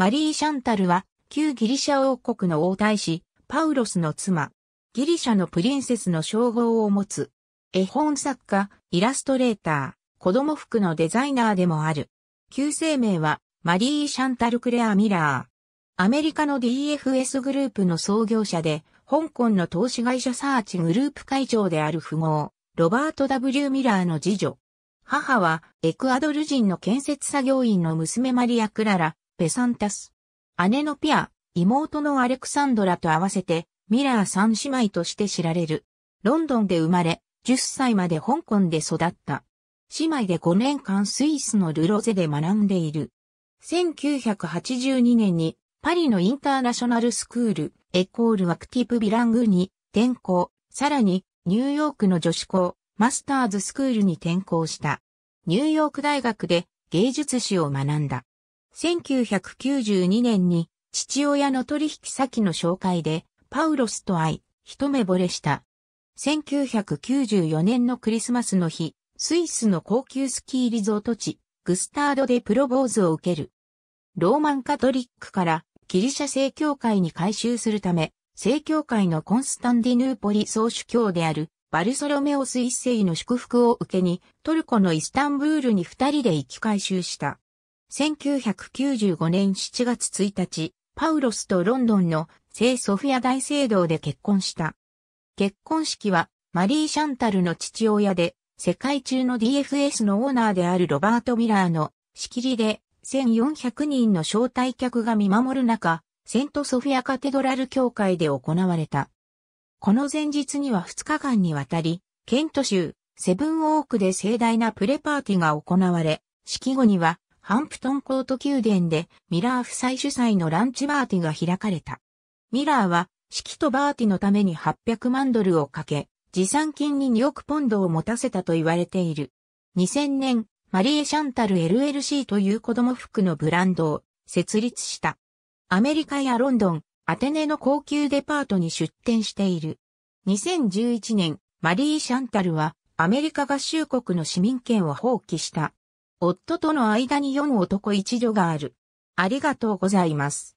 マリー・シャンタルは、旧ギリシャ王国の王太子、パウロスの妻、ギリシャのプリンセスの称号を持つ、絵本作家、イラストレーター、子供服のデザイナーでもある。旧姓名は、マリー・シャンタル・クレア・ミラー。アメリカの DFS グループの創業者で、香港の投資会社サーチグループ会長である富豪、ロバート・ W・ ミラーの次女。母は、エクアドル人の建設作業員の娘マリア・クララ、ペサンタス。姉のピア、妹のアレクサンドラと合わせて、ミラー三姉妹として知られる。ロンドンで生まれ、10歳まで香港で育った。姉妹で5年間スイスのルロゼで学んでいる。1982年にパリのインターナショナルスクール、エコールアクティブビラングに転校、さらにニューヨークの女子校、マスターズスクールに転校した。ニューヨーク大学で芸術史を学んだ。1992年に父親の取引先の紹介でパウロスと会い、一目惚れした。1994年のクリスマスの日、スイスの高級スキーリゾート地、グスタードでプロボーズを受ける。ローマンカトリックからギリシャ正教会に改修するため、正教会のコンスタンディヌーポリ総主教であるバルソロメオス一世の祝福を受けに、トルコのイスタンブールに二人で行き改修した。1995年7月1日、パウロスとロンドンの聖ソフィア大聖堂で結婚した。結婚式はマリー・シャンタルの父親で、世界中の DFS のオーナーであるロバート・ミラーの仕切りで1400人の招待客が見守る中、セントソフィアカテドラル教会で行われた。この前日には2日間にわたり、ケント州セブンオークで盛大なプレパーティが行われ、式後にはハンプトンコート宮殿でミラー夫妻主催のランチパーティーが開かれた。ミラーは、式とバーティのために800万ドルをかけ、持参金に2億ポンドを持たせたと言われている。2000年、マリエ・シャンタル LLC という子供服のブランドを設立した。アメリカやロンドン、アテネの高級デパートに出店している。2011年、マリー・シャンタルはアメリカ合衆国の市民権を放棄した夫との間に4男1女がある。ありがとうございます。